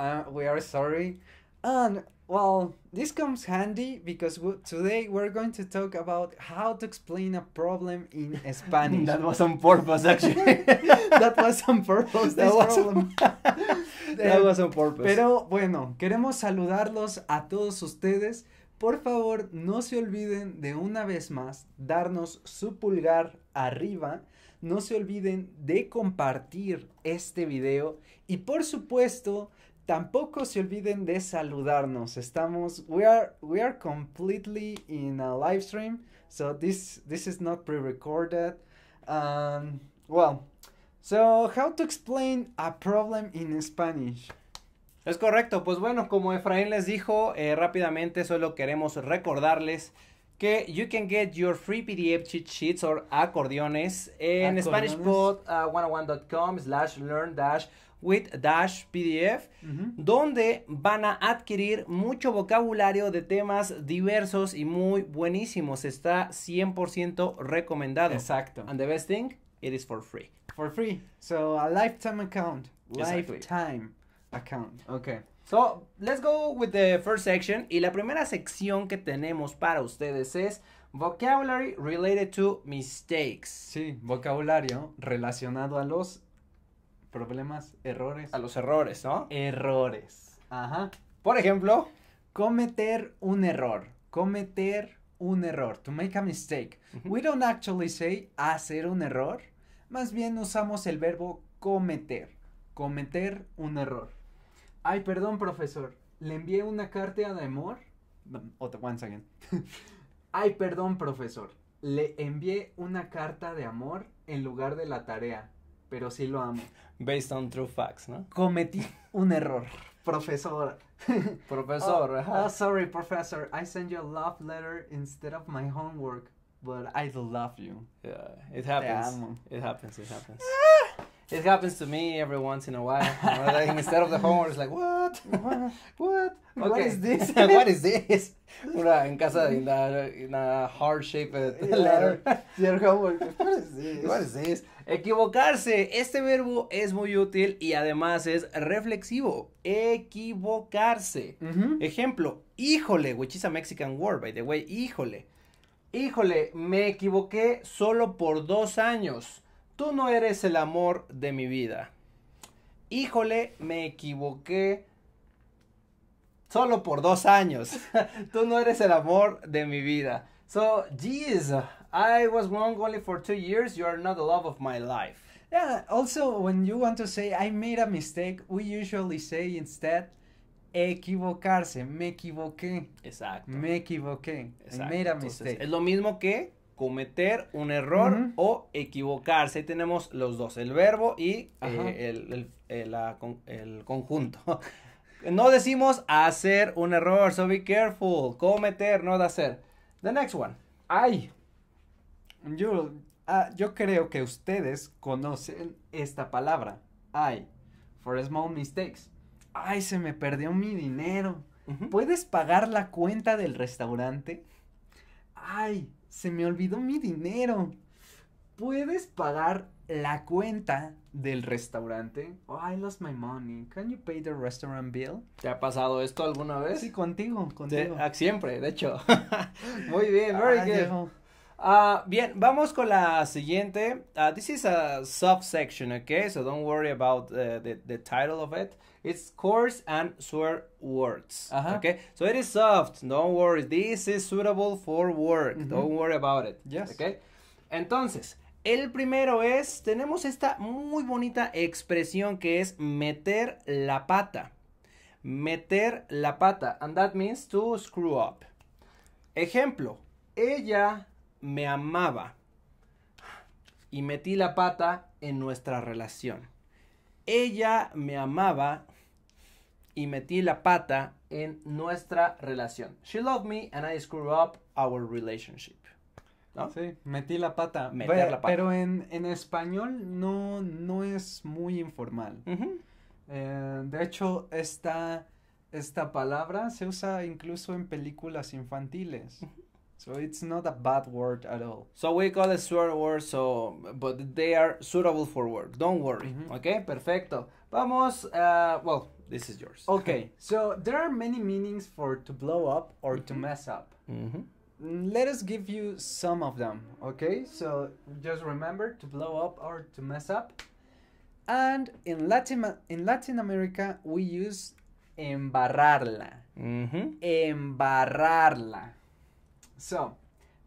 Ah, we are sorry. And well, this comes handy because today we're going to talk about how to explain a problem in Spanish. that was on purpose, actually. that was on purpose. That was problem. that was on purpose. Pero bueno, queremos saludarlos a todos ustedes. Por favor, no se olviden de una vez más darnos su pulgar arriba. No se olviden de compartir este video y por supuesto Tampoco se olviden de saludarnos. Estamos we are we are completely in a live stream, so this this is not pre-recorded. Um, well, so how to explain a problem in Spanish? Es correcto, pues bueno, como Efraín les dijo, eh, rápidamente solo queremos recordarles que you can get your free PDF cheat sheets or acordeones en SpanishPod101.com ah, slash learn dash with-pdf, dash donde van a adquirir mucho vocabulario de temas diversos y muy buenísimos. Está 100% recomendado. Exacto. And the best thing, it is for free. For free. So a lifetime account. Lifetime account. Okay. So, let's go with the first section. Y la primera sección que tenemos para ustedes es vocabulary related to mistakes. Sí, vocabulario relacionado a los problemas, errores. A los errores, ¿no? Errores. Ajá. Por ejemplo, cometer un error. Cometer un error. To make a mistake. We don't actually say hacer un error. Más bien usamos el verbo cometer. Cometer un error. Ay, perdón, profesor. Le envié una carta de amor. Mm, once again. Ay, perdón, profesor. Le envié una carta de amor en lugar de la tarea pero sí lo amo. Based on true facts, ¿no? Cometí un error, profesor. profesor, oh, oh sorry, professor. I sent you a love letter instead of my homework, but I love you. Yeah, it happens. amo. It happens, it happens. Ah. It happens to me every once in a while. instead of the homework, it's like, what? What? What, is this? what is this? Una, en casa, in a, in a heart-shaped letter. Your homework, what is this? What is this? Equivocarse. Este verbo es muy útil y además es reflexivo. Equivocarse. Ejemplo, híjole, which is a Mexican word, by the way, híjole. Híjole, me equivoqué solo por dos años. Tú no eres el amor de mi vida. Híjole, me equivoqué solo por dos años. Tú no eres el amor de mi vida. So, jeez I was wrong only for two years. You are not the love of my life. Yeah, also, when you want to say I made a mistake, we usually say instead equivocarse. Me equivoqué. Exacto. Me equivoqué. Exacto. I made a mistake. es lo mismo que cometer un error o equivocarse. Ahí tenemos los dos, el verbo y eh, el, el, la, conjunto. No decimos hacer un error, so be careful. Cometer, no hacer. The next one. Ay. Yo, ah, yo creo que ustedes conocen esta palabra. Ay, for small mistakes. Ay, se me perdió mi dinero. ¿Puedes pagar la cuenta del restaurante? Ay, se me olvidó mi dinero. ¿Puedes pagar la cuenta del restaurante? Oh, I lost my money. Can you pay the restaurant bill? ¿Te ha pasado esto alguna vez? Sí, contigo, contigo. Ah, siempre, de hecho. Muy bien, ah, very Ah, bien, vamos con la siguiente. Ah, this is a section, okay? So don't worry about eh, the, the title of it. It's coarse and swear words, okay? So it is soft. Don't worry. This is suitable for work. Don't worry about it. Yes. Okay. Entonces, el primero es, tenemos esta muy bonita expresión que es meter la pata. Meter la pata. And that means to screw up. Ejemplo, ella me amaba y metí la pata en nuestra relación. Ella me amaba y metí la pata en nuestra relación. She loved me and I screwed up our relationship. ¿No? Sí, metí la pata. Meter pero, la pata. Pero en, en, español no, no es muy informal. Eh, de hecho, esta, esta palabra se usa incluso en películas infantiles. So it's not a bad word at all. So we call it swear words, so but they are suitable for work. Don't worry. Mm -hmm. Okay, perfecto. Vamos. Uh, well, this is yours. Okay. so there are many meanings for to blow up or mm -hmm. to mm-hmm. mess up. Mm-hmm. Mm -hmm. Let us give you some of them. Okay, so just remember to blow up or to mess up. And in Latin in Latin America, we use embarrarla. Mm-hmm. Embarrarla. So,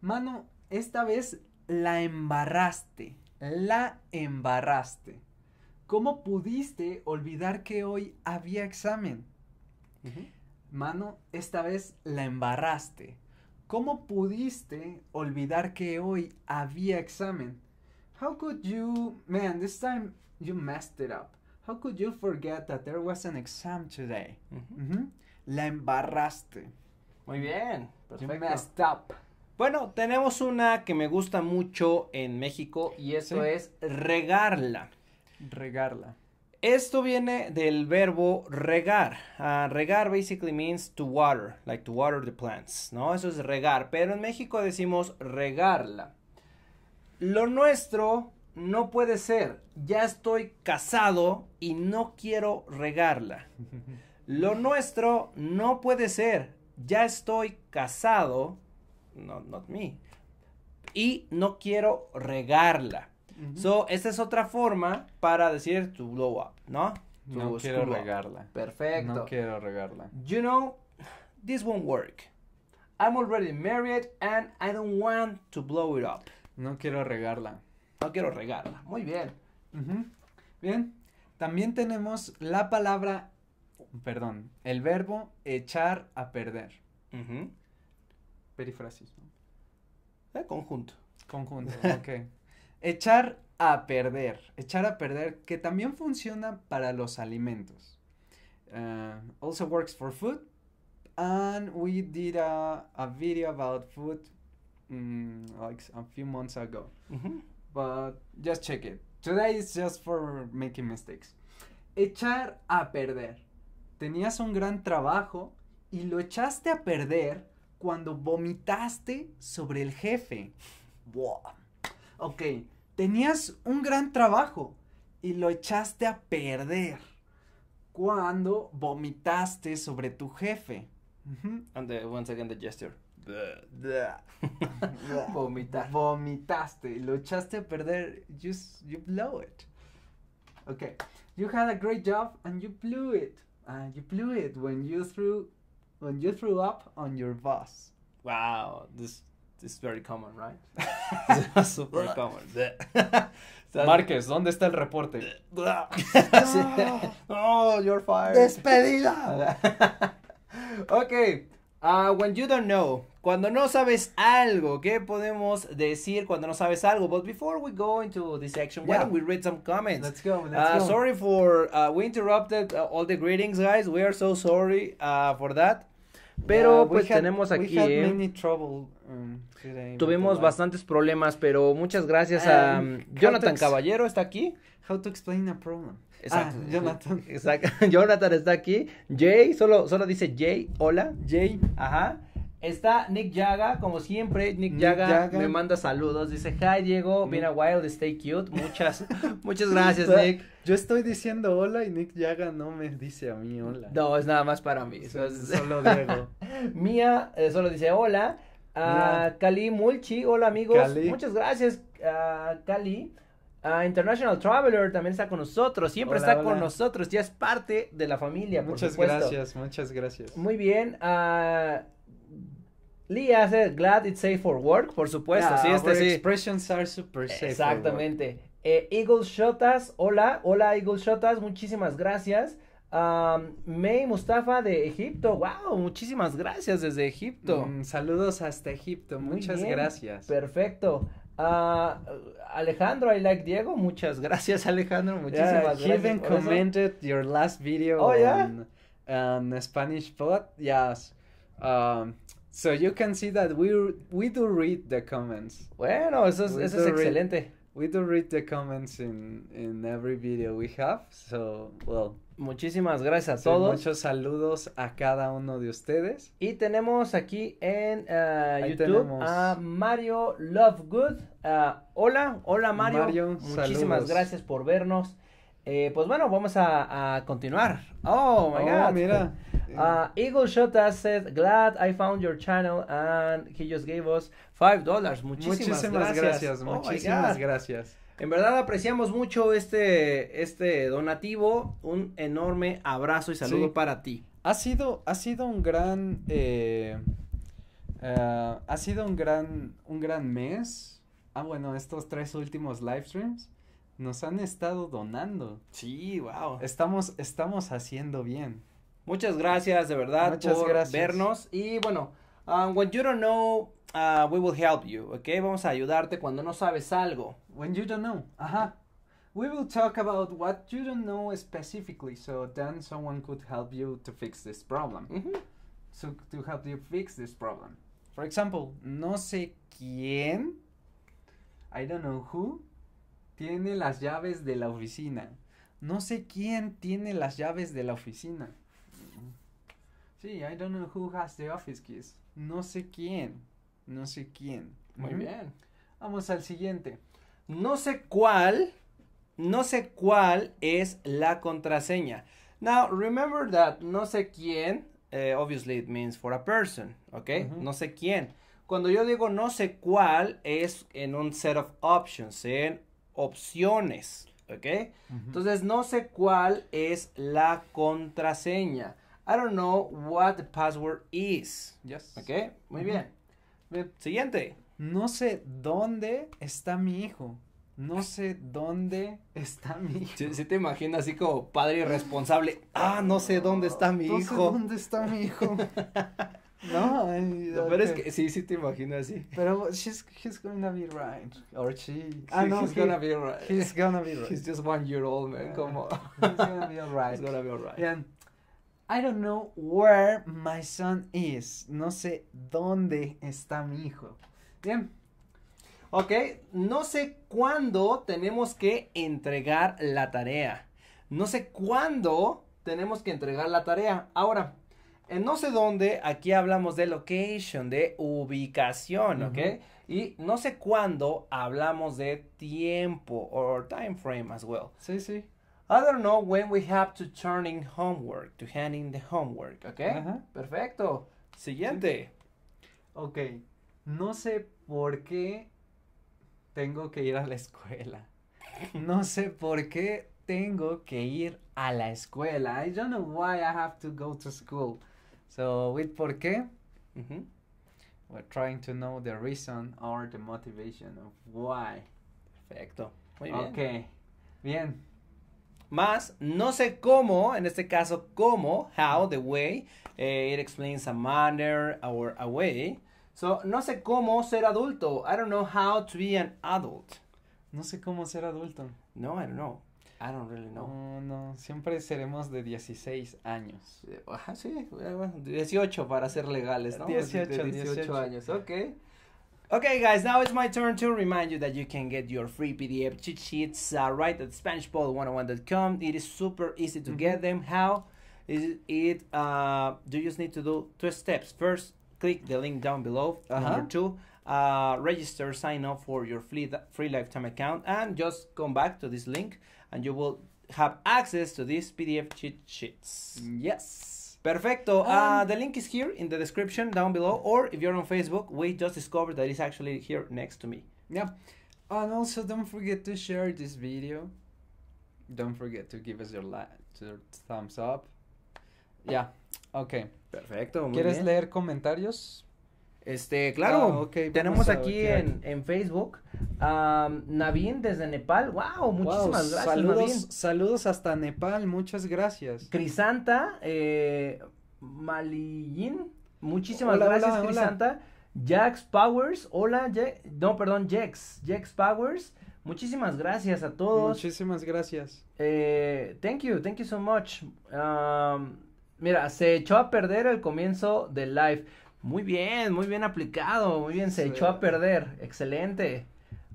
mano, esta vez la embarraste. La embarraste. ¿Cómo pudiste olvidar que hoy había examen? Mano, esta vez la embarraste. ¿Cómo pudiste olvidar que hoy había examen? How could you, man, this time you messed it up. How could you forget that there was an exam today? La embarraste. Muy bien. Perfecto. Bueno, tenemos una que me gusta mucho en México y eso es regarla. Regarla. Esto viene del verbo regar. Ah, regar basically means to water, like to water the plants, ¿no? Eso es regar, pero en México decimos regarla. Lo nuestro no puede ser, ya estoy casado y no quiero regarla. Lo nuestro no puede ser, ya estoy casado, no, not me, y no quiero regarla. So, esta es otra forma para decir to blow up, ¿no? no quiero regarla. Perfecto. No quiero regarla. You know, this won't work. I'm already married and I don't want to blow it up. No quiero regarla. No quiero regarla. Muy bien. Bien. También tenemos la palabra perdón, el verbo echar a perder. Perifrasis, ¿no? Eh, conjunto. Conjunto, ok. echar a perder, echar a perder, que también funciona para los alimentos. Eh, also works for food. And we did a, video about food mm, like a few months ago. But just check it. Today is just for making mistakes. Echar a perder tenías un gran trabajo y lo echaste a perder cuando vomitaste sobre el jefe. Ok, tenías un gran trabajo y lo echaste a perder cuando vomitaste sobre tu jefe. And the, once again the gesture. Vomitar. Vomitaste, lo echaste a perder. You, you blow it. Okay. You had a great job and you blew it. and you blew it when you threw when you threw up on your boss. Wow, this this is very common, right? Super common. Márquez, ¿dónde está el reporte? oh, you're fired. Despedida. okay, uh, when you don't know. Cuando no sabes algo. ¿Qué podemos decir cuando no sabes algo? But before we go into this section, why yeah. don't we read some comments? Let's go. Let's uh, go. Sorry for. Uh, we interrupted uh, all the greetings, guys. We are so sorry for that. Pero pues tenemos aquí. tuvimos bastantes problemas, pero muchas gracias a um, um, Jonathan Caballero está aquí. How to explain a problem. Ah, Exacto. Jonathan. Exacto. Jonathan está aquí. Jay, solo, solo dice Jay, hola. Jay. Ajá. Está Nick Yaga, como siempre, Nick, Jaga me manda saludos, dice, hi Diego, mira a wild, stay cute, muchas, muchas gracias Nick. Yo estoy diciendo hola y Nick Yaga no me dice a mí hola. No, es nada más para mí. Solo Diego. Mía eh, solo dice hola. Ah, a Cali Mulchi, hola amigos. Muchas gracias, a ah, Cali. a ah, International Traveler también está con nosotros, siempre está con nosotros, ya es parte de la familia. Muchas gracias, muchas gracias. Muy bien. Lee hace Glad It's Safe for Work, por supuesto. sí, ah, este sí. Expressions are super safe. Exactamente. Eh, Eagle Shotas, hola, hola Eagle Shotas, muchísimas gracias. May Mustafa de Egipto, wow, muchísimas gracias desde Egipto. Mm, saludos hasta Egipto, muchas gracias. Perfecto. Ah, Alejandro, I like Diego, muchas gracias Alejandro, muchísimas gracias. Even commented your last video oh, on, Spanish Pod, yes. Um, So you can see that we, we do read the comments. Bueno, eso es, es excelente. we do read the comments in, in every video we have, so, well. Muchísimas gracias a todos. Muchos saludos a cada uno de ustedes. Y tenemos aquí en eh, YouTube a Mario Lovegood. Eh, hola, hola Mario. Mario Muchísimas gracias por vernos. Eh, pues bueno, vamos a, a continuar. Oh, my oh, God. Mira. Ah, Eagle Shot said, glad I found your channel and he just gave us five dollars. Muchísimas, gracias. Oh muchísimas gracias. En verdad apreciamos mucho este, este donativo. Un enorme abrazo y saludo para ti. Ha sido, ha sido un gran, eh, eh, ha sido un gran, un gran mes. Ah, bueno, estos tres últimos live streams nos han estado donando. Sí, wow. Estamos, estamos haciendo bien. Muchas gracias de verdad por vernos y bueno, um, when you don't know, uh, we will help you, okay? Vamos a ayudarte cuando no sabes algo. When you don't know, ajá. We will talk about what you don't know specifically, so then someone could help you to fix this problem. So to help you fix this problem. For example, no sé quién, I don't know who, tiene las llaves de la oficina. No sé quién tiene las llaves de la oficina. Sí, I don't know who has the office keys. No sé quién. No sé quién. Muy bien. Vamos al siguiente. No sé cuál. No sé cuál es la contraseña. Now, remember that no sé quién, eh, obviously it means for a person, ¿ok? No sé quién. Cuando yo digo no sé cuál, es en un set of options, en opciones, ¿ok? Entonces, no sé cuál es la contraseña. I don't know what the password is. Yes. Okay. muy bien. Siguiente. No sé dónde está mi hijo. No sé dónde está mi hijo. Si, te imaginas así como padre irresponsable. Ah, no sé dónde está mi hijo. No sé dónde está mi hijo. no, pero es que sí, sí te imaginas así. Pero she's, he's gonna be right. Or she. Ah, he's gonna be right. He's gonna be right. He's just one year old, man. Uh, He's gonna be alright. He's gonna be alright. Bien. I don't know where my son is. No sé dónde está mi hijo. Bien. Ok, no sé cuándo tenemos que entregar la tarea. No sé cuándo tenemos que entregar la tarea. Ahora, en eh, no sé dónde, aquí hablamos de location, de ubicación, ¿ok? Y no sé cuándo hablamos de tiempo or time frame as well. Sí, sí. I don't know when we have to turn in homework, to hand in the homework, Okay. Uh -huh. Perfecto. Siguiente. Ok, no sé por qué tengo que ir a la escuela. No sé por qué tengo que ir a la escuela. I don't know why I have to go to school. So, with por qué, mm -hmm. we're trying to know the reason or the motivation of why. Perfecto. Muy bien. Ok, bien. más no sé cómo, en este caso cómo, how, the way, eh, it explains a manner or a way. So, no sé cómo ser adulto. I don't know how to be an adult. No sé cómo ser adulto. No, I don't know. I don't really know. No, no, siempre seremos de 16 años. Eh, ajá, sí, 18 eh, para ser legales, ¿no? Dieciocho. años, ok. Okay guys, now it's my turn to remind you that you can get your free PDF cheat sheets uh, right at SpanishBall101.com. It is super easy to mm -hmm. get mm-hmm. them. How? Is it, uh, do you just need to do two steps. First, click the link down below. Uh -huh. Number two, uh, register, sign up for your free, free lifetime account, and just come back to this link, and you will have access to these PDF cheat sheets. Yes. Perfecto. Uh, um, uh, the link is here in the description down below, or if you're on Facebook, we just discovered that it's actually here next to me. Yeah. And also, don't forget to share this video. Don't forget to give us your, your thumbs up. Yeah. Ok. Perfecto. ¿Quieres leer comentarios? Este, claro, ah, tenemos aquí en, en, Facebook a Navin desde Nepal. ¡Wow! Muchísimas gracias, saludos, hasta Nepal, muchas gracias. Crisanta, eh, muchísimas gracias, Crisanta. Jax Powers, hola, no, perdón, Jax, Jax Powers. Muchísimas gracias a todos. Muchísimas gracias. Eh, thank you, thank you so much. Um, mira, se echó a perder el comienzo del live. Muy bien, muy bien aplicado, muy bien, se echó a perder, excelente.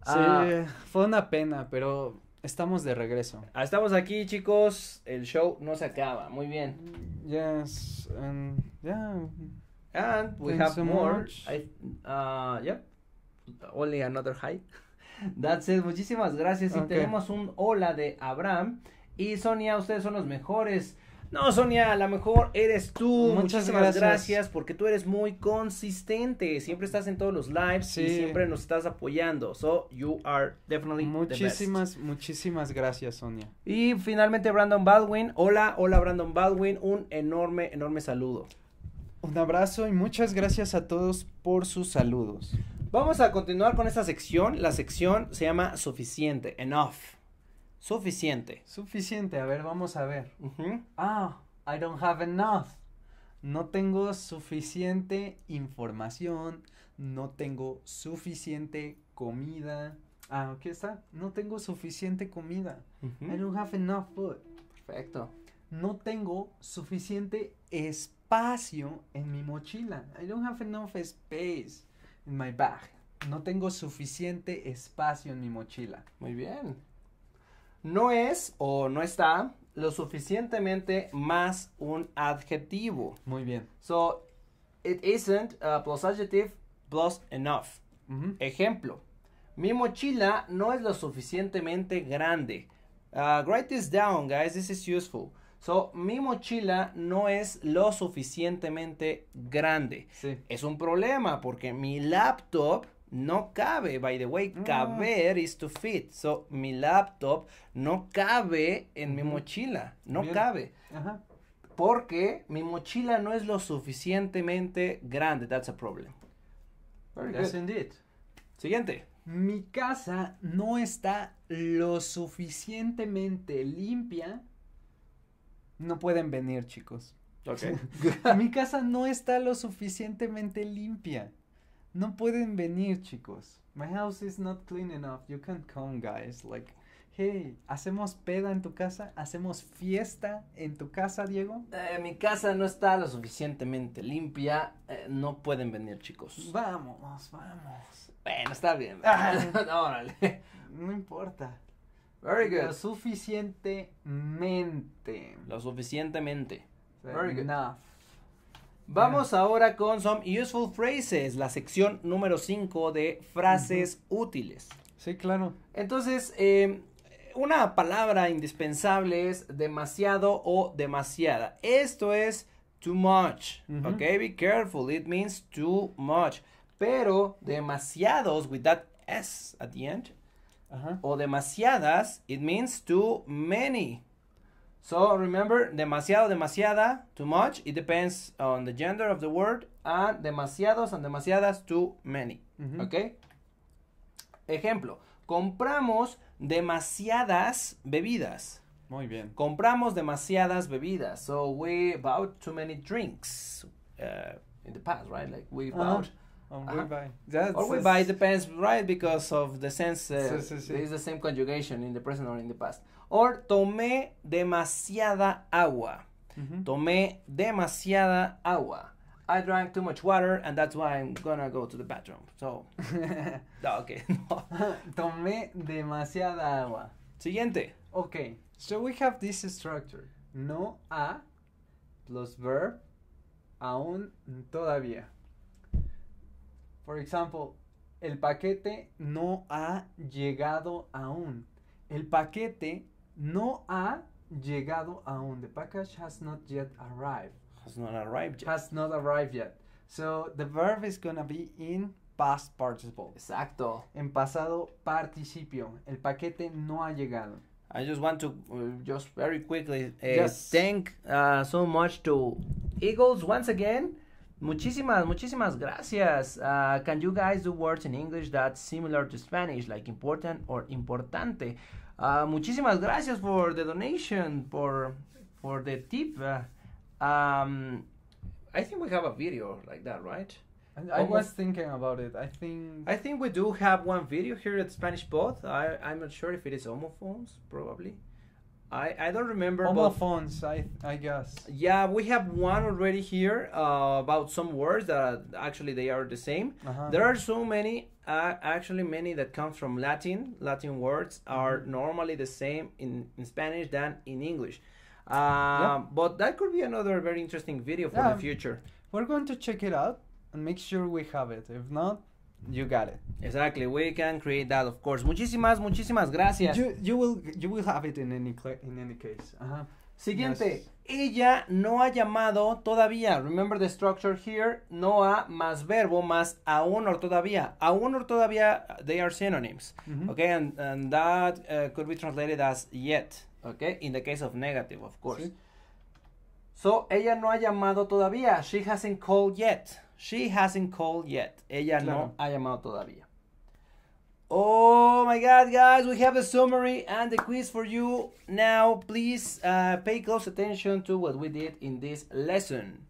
Sí, ah, fue una pena, pero estamos de regreso. Ah, estamos aquí, chicos, el show no se acaba, muy bien. Yes, and yeah. And we have more. uh, yep. Only another high. That's it. Muchísimas gracias. Y tenemos un hola de Abraham. Y Sonia, ustedes son los mejores. No, Sonia, a lo mejor eres tú. Muchas Muchísimas gracias. porque tú eres muy consistente. Siempre estás en todos los lives y siempre nos estás apoyando. So, you are definitely Muchísimas, the best. muchísimas gracias, Sonia. Y finalmente, Brandon Baldwin. Hola, hola, Brandon Baldwin. Un enorme, enorme saludo. Un abrazo y muchas gracias a todos por sus saludos. Vamos a continuar con esta sección. La sección se llama Suficiente, Enough. Suficiente. Suficiente, a ver, vamos a ver. Ah, I don't have enough. No tengo suficiente información, no tengo suficiente comida. Ah, aquí está. No tengo suficiente comida. I don't have enough food. Perfecto. No tengo suficiente espacio en mi mochila. I don't have enough space in my bag. No tengo suficiente espacio en mi mochila. Muy bien no es o no está lo suficientemente más un adjetivo. Muy bien. So, it isn't uh, plus adjective plus enough. Ejemplo, mi mochila no es lo suficientemente grande. Uh, write this down, guys. This is useful. So, mi mochila no es lo suficientemente grande. Sí. Es un problema porque mi laptop no cabe, by the way, ah. caber is to fit. So, mi laptop no cabe en mi mochila, no cabe. Porque mi mochila no es lo suficientemente grande. That's a problem. Very indeed. Siguiente. Mi casa no está lo suficientemente limpia. No pueden venir, chicos. Okay. mi casa no está lo suficientemente limpia. No pueden venir, chicos. My house is not clean enough. You can't come, guys. Like, hey, ¿hacemos peda en tu casa? ¿Hacemos fiesta en tu casa, Diego? Eh, mi casa no está lo suficientemente limpia. Eh, no pueden venir, chicos. Vamos, vamos. Bueno, está bien. Ah. Órale. no importa. Very good. Lo suficientemente. Lo suficientemente. Very good. Enough. Vamos ahora con some useful phrases, la sección número 5 de frases útiles. Sí, claro. Entonces, eh, una palabra indispensable es demasiado o demasiada. Esto es too much. okay? be careful. It means too much. Pero demasiados with that S at the end. O demasiadas, it means too many. So remember, demasiado, demasiada, too much. It depends on the gender of the word. And demasiados and demasiadas, too many. Mm -hmm. Okay? Ejemplo, compramos demasiadas bebidas. Muy bien. Compramos demasiadas bebidas. So we bought too many drinks uh, in the past, right? Like we uh-huh. bought. Uh um, -huh. uh -huh. we uh-huh. buy. or we buy depends, right? Because of the sense, sí, sí, sí. it's the same conjugation in the present or in the past. or tomé demasiada agua. Tomé demasiada agua. I drank too much water and that's why I'm gonna go to the bathroom. So, okay. Tomé demasiada agua. Siguiente. Okay, so we have this structure. No a plus verb aún todavía. For example, el paquete no ha llegado aún. El paquete no ha llegado aún. The package has not yet arrived. Has not arrived yet. Has not arrived yet. So the verb is gonna be in past participle. Exacto. En pasado participio. El paquete no ha llegado. I just want to uh, just very quickly uh, yes. thank uh, so much to Eagles once again. Muchísimas, muchísimas gracias. Uh, can you guys do words in English that's similar to Spanish, like important or importante? Uh, muchísimas gracias por the donation, por for the tip. Uh, um, I think we have a video like that, right? I was thinking about it. I think I think we do have one video here at Spanish Bot. I I'm not sure if it is homophones, probably. I I don't remember. Homophones, I I guess. Yeah, we have one already here uh, about some words that actually they are the same. Uh -huh. There are so many actually many that come from Latin. Latin words mm-hmm. are mm-hmm. normally the same in, in Spanish than in English. Um, yeah. But that could be another very interesting video for yeah. the future. We're going to check it out and make sure we have it. If not, you got it. Exactly, we can create that, of course. Muchísimas, muchísimas gracias. You, you will you will have it in any cl- in any case. Uh-huh. Siguiente. Ella no ha llamado todavía. Remember the structure here. No a más verbo más aún o todavía. Aún o todavía, they are synonyms. Okay, and, that uh, could be translated as yet. Okay, in the case of negative, of course. So, ella no ha llamado todavía. She hasn't called yet. She hasn't called yet. Ella no ha llamado todavía. Oh my god, guys, we have a summary and a quiz for you. Now, please uh, pay close attention to what we did in this lesson.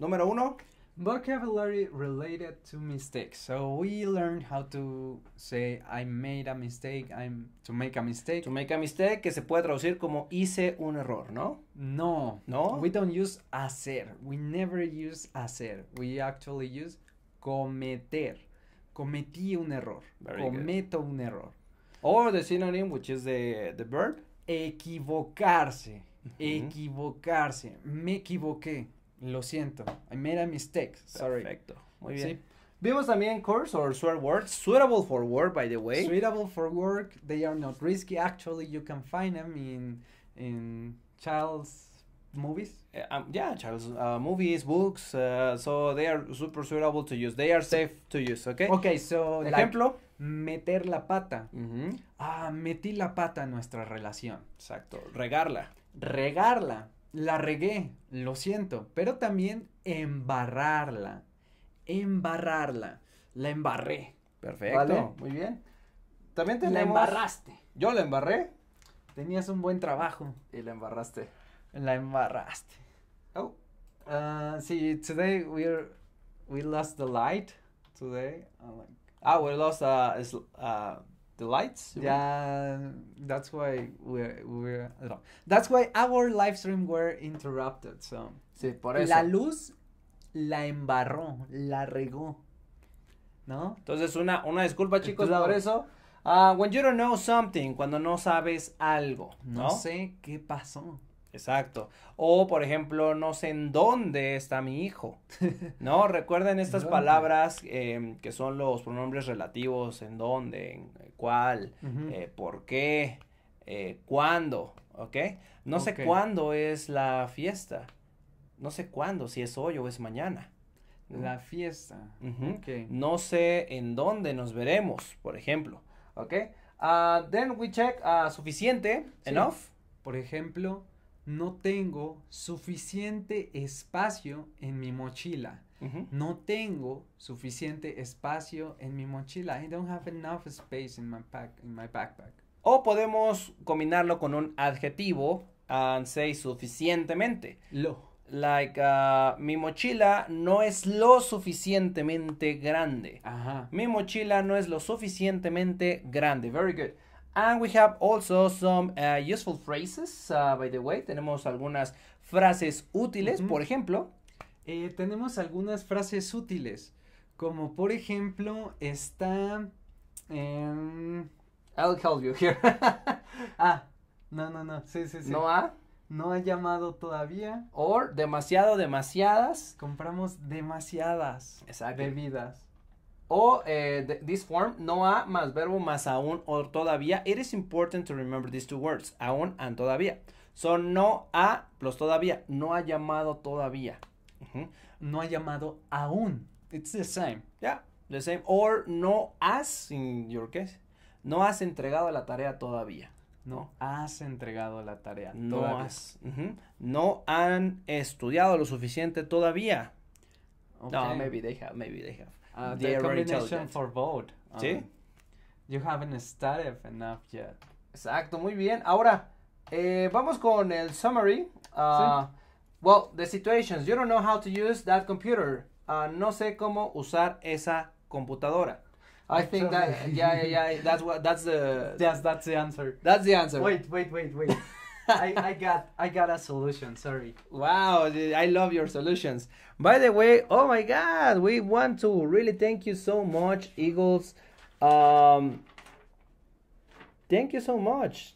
Número uno. Vocabulary related to mistakes. So we learned how to say I made a mistake, I'm to make a mistake. To make a mistake que se puede traducir como hice un error, ¿no? No. No. We don't use hacer. We never use hacer. We actually use cometer. cometí un error, cometo un error. Or the synonym, which is the, the verb. Equivocarse, equivocarse, me equivoqué, lo siento, I made a mistake, sorry. Perfecto, muy bien. ¿Sí? Vimos también course or swear words, suitable for work, by the way. Suitable for work, they are not risky. Actually, you can find them in, in child's movies? Eh, um, yeah, Charles. Uh, movies, books. Uh, so they are super suitable to use. They are safe to use. Okay. Okay. So ejemplo. meter la pata. Ah, metí la pata en nuestra relación. Exacto. Regarla. Regarla. La regué. Lo siento. Pero también embarrarla. Embarrarla. La embarré. Perfecto. ¿Vale? Muy bien. También tenemos. La embarraste. Yo la embarré. Tenías un buen trabajo. Y la embarraste. La embarraste. Oh. Uh, see, today we're we lost the light today. Uh, ah, we lost uh, uh the lights. Yeah, that's why we're we're that's why our live stream were interrupted. So. Sí, por eso. La luz la embarró, la regó. ¿No? Entonces una una disculpa chicos por eso. when you don't know something, cuando no sabes algo, ¿no? No sé qué pasó. Exacto. O, por ejemplo, no sé en dónde está mi hijo. ¿No? Recuerden estas palabras em, que son los pronombres relativos, en dónde, en cuál, eh, por qué, eh, cuándo, ¿ok? No sé cuándo es la fiesta. No sé cuándo, si es hoy o es mañana. La fiesta. No sé en dónde nos veremos, por ejemplo. ¿Ok? Ah, then we check ah, suficiente, enough. Por ejemplo, no tengo suficiente espacio en mi mochila. No tengo suficiente espacio en mi mochila. I don't have enough space in my, pack, in my backpack. O podemos combinarlo con un adjetivo and say suficientemente. Lo. Like, uh, mi mochila no es lo suficientemente grande. Ajá. Mi mochila no es lo suficientemente grande. Very good. And we have also some uh, useful phrases, uh, by the way. Tenemos algunas frases útiles, por ejemplo. Eh, tenemos algunas frases útiles, como por ejemplo está... Em, I'll help you here. ah, no, no, no, sí, sí, sí. ¿No ha? No ha llamado todavía. Or demasiado, demasiadas. Compramos demasiadas Exacto. bebidas o eh, this form, no a más verbo más aún o todavía. It is important to remember these two words, aún and todavía. Son no a plus todavía, no ha llamado todavía. No ha llamado aún. It's the same. Yeah, the same. Or no has, in your case, no has entregado la tarea todavía. No has entregado la tarea no Has, No han estudiado lo suficiente todavía. Okay. No, maybe they have, maybe they have. Uh, ah, the combination for both. ¿Sí? Ah. You haven't started enough yet. Exacto, muy bien. Ahora, eh, vamos con el summary. Uh, Well, the situations. You don't know how to use that computer. no sé cómo usar esa computadora. I think that yeah, yeah, yeah, that's what that's that's the answer. That's the answer. Wait, wait, wait, wait. I, I got I got a solution. Sorry. Wow, I love your solutions. By the way, oh my God, we want to really thank you so much, Eagles. Um, thank you so much.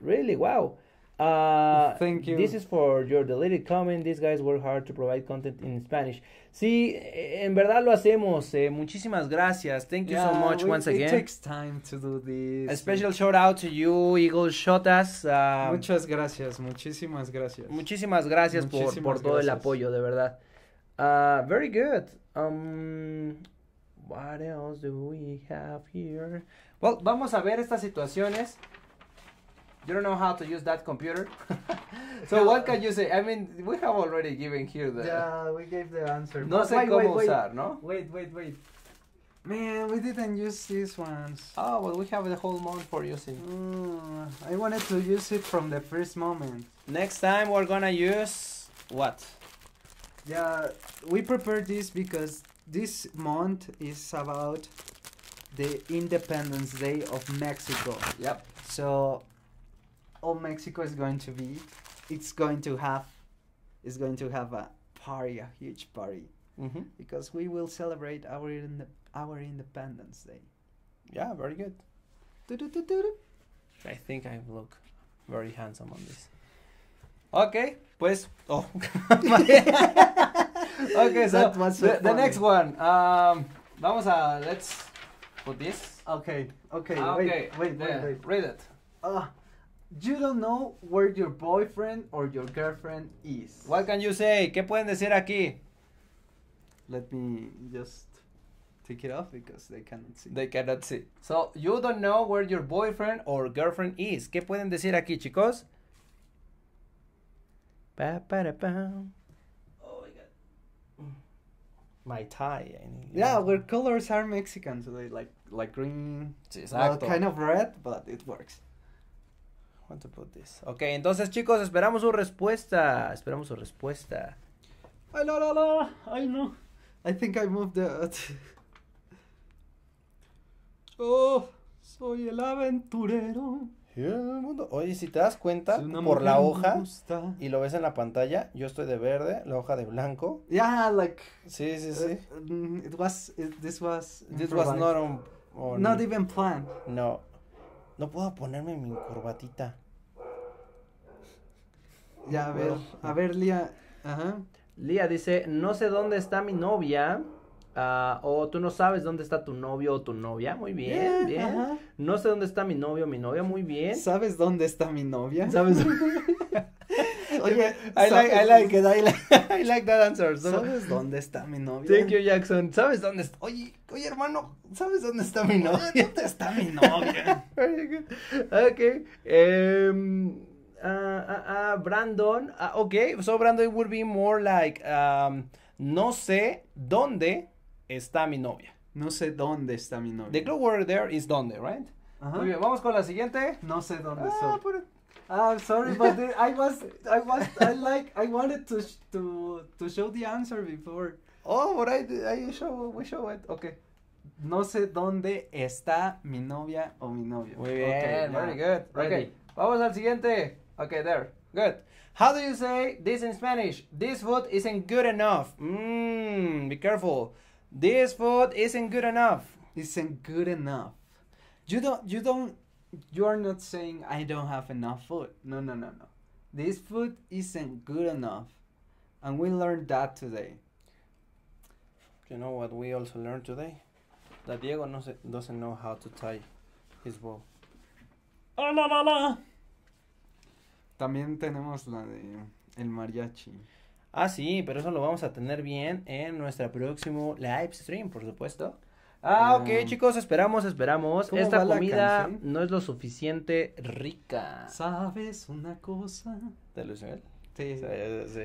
Really, wow. Uh, Thank you. This is for your deleted comment. These guys work hard to provide content in Spanish. Sí, en verdad lo hacemos. Eh. muchísimas gracias. Thank you so much once again. It takes time to do this. A special shout out to you, Eagle Shotas. Uh, Muchas gracias, muchísimas gracias. Muchísimas gracias por, por todo el apoyo, de verdad. Uh, very good. Um, what else do we have here? Well, vamos a ver estas situaciones. you don't know how to use that computer. so what can you say? I mean, we have already given here the. Yeah, we gave the answer. No sé cómo wait, usar, wait. no? Wait, wait, wait. Man, we didn't use these ones. Oh, well, we have the whole month for using. Mm, I wanted to use it from the first moment. Next time we're gonna use what? Yeah, we prepared this because this month is about the Independence Day of Mexico. Yep. So all oh, Mexico is going to be, it's going to have, it's going to have a party, a huge party, mm -hmm. because we will celebrate our in our Independence Day. Yeah, very good. I think I look very handsome on this. Okay, pues. Oh. okay, so the, the, next one. Um, vamos a let's put this. Okay. Okay. Ah, okay. Wait. Wait. wait, wait. Read it. Uh, you don't know where your boyfriend or your girlfriend is. What can you say? ¿Qué pueden decir aquí? Let me just take it off because they cannot see. They cannot see. So, you don't know where your boyfriend or girlfriend is. ¿Qué pueden decir aquí, chicos? Pa, pa, da, pa. Oh my god. My tie. I yeah, yeah, our colors are Mexican, so they like like green. Sí, exacto. Not kind of red, but it works. Want to put Ok, entonces chicos, esperamos su respuesta. Esperamos su respuesta. Ay, Ay, no. I think I moved that. Oh, soy el aventurero. Oye, si te das cuenta por la hoja y lo ves en la pantalla, yo estoy de verde, la hoja de blanco. Yeah, like. Sí, sí, uh, sí. Mm, it was, this was. This was not Not even planned. No. No puedo ponerme mi corbatita. Ya, a ver, a ver, Lía. Ajá. Lía dice, no sé dónde está mi novia. Ah, o tú no sabes dónde está tu novio o tu novia. Muy bien, eh, bien. No sé dónde está mi novio o mi novia. Muy bien. ¿Sabes dónde está mi novia? ¿Sabes? Oye, I like, I like it, I like, that answer. ¿Sabes dónde está mi novia? Thank you, Jackson. ¿Sabes dónde está? Oye, oye, hermano, ¿sabes dónde está mi novia? ¿Dónde está mi novia? ok. Um, uh, uh, Brandon. Ah, ok, so Brandon would be more like, um, no sé dónde está mi novia. No sé dónde está mi novia. The clue word there is dónde, right? Muy bien, vamos con la siguiente. No sé dónde está. Ah, I'm sorry, but the, I was, I was, I like, I wanted to to to show the answer before. Oh, but I, I show, we show it. Okay. No sé dónde está mi novia o mi novio. Muy bien, okay, very good. Ready. Okay, vamos al siguiente. Okay, there. Good. How do you say this in Spanish? This food isn't good enough. Mmm, be careful. This food isn't good enough. Isn't good enough. You don't you don't you are not saying I don't have enough food. No, no, no, no. This food isn't good enough. And we learned that today. You know what we also learned today? That Diego doesn't know how to tie his bow. Oh, la, la, la. También tenemos la de el mariachi. Ah, sí, pero eso lo vamos a tener bien en nuestro próximo live stream, por supuesto. Ah, ok, chicos, esperamos, esperamos. Esta comida no es lo suficiente rica. ¿Sabes una cosa? ¿Te Sí. Sí, sí.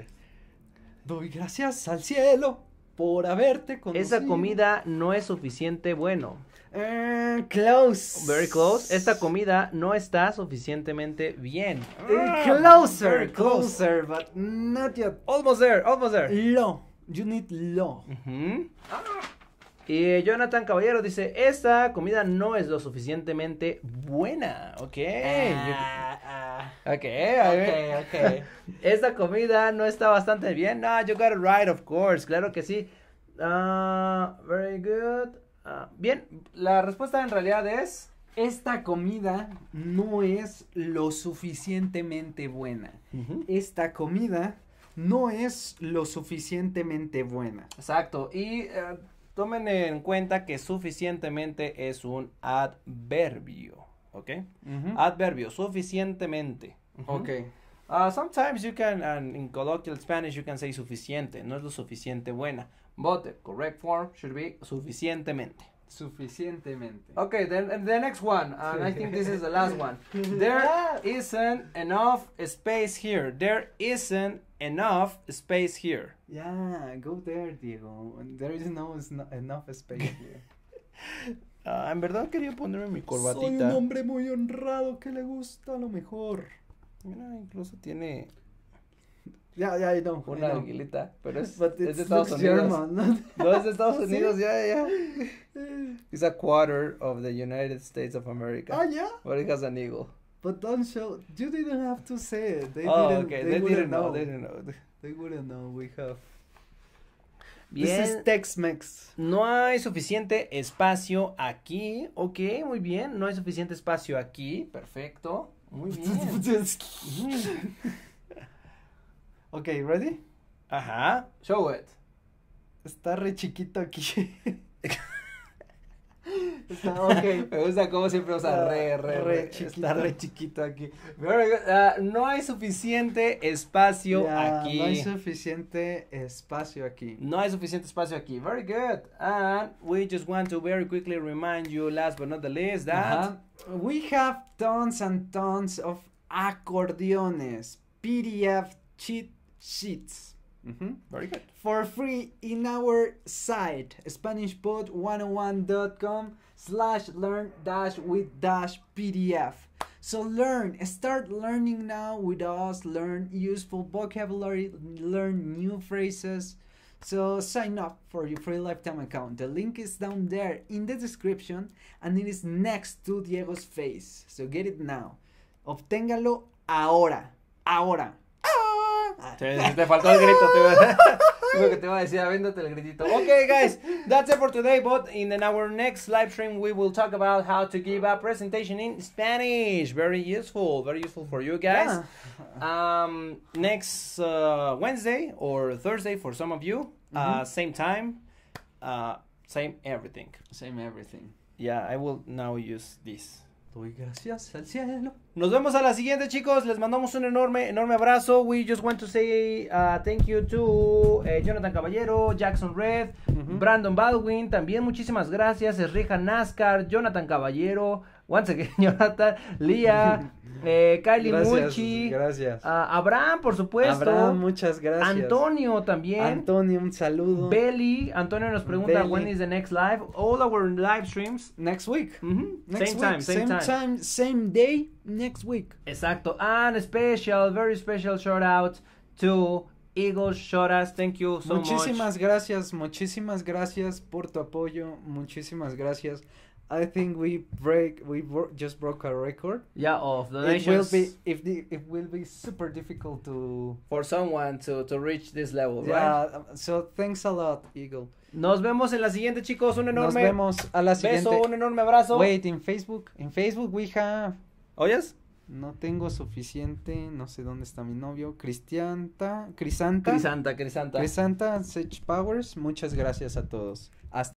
Doy gracias al cielo por haberte conocido. Esa comida no es suficiente bueno. Eh, close. Very close. Esta comida no está suficientemente bien. Eh, ah, closer, closer, but not yet. Almost there, almost there. Lo. You need lo. Y Jonathan Caballero dice, esta comida no es lo suficientemente buena. Ok. Ah, ah. ok, ok, esta comida no está bastante bien. No, you got it right, of course. Claro que sí. Uh, very good. bien, la respuesta en realidad es... Esta comida no es lo suficientemente buena. Esta comida no es lo suficientemente buena. Exacto. Y eh, Tomen en cuenta que suficientemente es un adverbio, ¿ok? Adverbio, suficientemente. Okay. Ok. Ah, sometimes you can, and in colloquial Spanish, you can say suficiente. No es lo suficiente buena. But the correct form should be suficientemente. Suficientemente. Okay, then the next one, and uh, I think this is the last one. There isn't enough space here. There isn't enough space here. Yeah, go there, Diego. There is no enough space here. Ah, en verdad quería ponerme mi corbatita. Soy un hombre muy honrado que le gusta lo mejor. Mira, incluso tiene ya, ya, no. Una anguilita, pero es, es de Estados Unidos. no, es de Estados Unidos, ya, ya. Yeah, yeah. It's a quarter of the United States of America. Ah, yeah? But it has an eagle. But don't show, you didn't have to say it. They oh, didn't, okay, they, didn't know. They didn't know. They wouldn't know, we have. Bien. This is Tex-Mex. No hay suficiente espacio aquí. Okay. muy bien. No hay suficiente espacio aquí. Perfecto. Muy bien. Ok, ¿ready? Ajá. Show it. Está re chiquito aquí. Está, ok. Me gusta cómo siempre usa re, re, re, re Está re chiquito aquí. Very good. Ah, no hay suficiente espacio aquí. No hay suficiente espacio aquí. No hay suficiente espacio aquí. Very good. And we just want to very quickly remind you, last but not the least, that we have tons and tons of acordeones, PDF cheat sheets. Mm -hmm. Very good. For free in our site, SpanishPod101.com slash learn dash with dash PDF. So learn, start learning now with us, learn useful vocabulary, learn new phrases. So sign up for your free lifetime account. The link is down there in the description and it is next to Diego's face. So get it now. Obténgalo ahora. Ahora. Ah. te faltó el grito, te que te iba a decir, el gritito. Okay, guys, that's it for today, but in our next live stream we will talk about how to give a presentation in Spanish. Very useful, very useful for you guys. Yeah. Um, next uh, Wednesday or Thursday for some of you, mm -hmm. uh, mm-hmm. same time, uh, same everything. Same everything. Yeah, I will now use this. gracias al cielo. Nos vemos a la siguiente, chicos. Les mandamos un enorme, enorme abrazo. We just want to say uh, thank you to eh, Jonathan Caballero, Jackson Red, Brandon Baldwin. También muchísimas gracias. Es rija NASCAR, Jonathan Caballero. Once again, Jonathan, Lía, eh, Kylie gracias, Gracias. Abraham, por supuesto. muchas gracias. Antonio también. Antonio, un saludo. Belly, Antonio nos pregunta, ¿when is the next live? All our live streams. Next week. same time, same, time. Same day, next week. Exacto. And a special, very special shout out to Eagles Shoras, thank you so much, muchísimas gracias, muchísimas gracias por tu apoyo, muchísimas gracias I think we break we bro just broke a record. Yeah, of the it will be if the it will be super difficult to for someone to to reach this level, yeah, um, So thanks a lot, Eagle. Nos vemos en la siguiente, chicos. Un enorme Nos vemos a la siguiente. beso, un enorme abrazo. Wait, en Facebook, en Facebook we have. ¿Oyes? No tengo suficiente, no sé dónde está mi novio. Cristianta, Crisanta. Crisanta, Crisanta. Crisanta Sage Powers, muchas gracias a todos.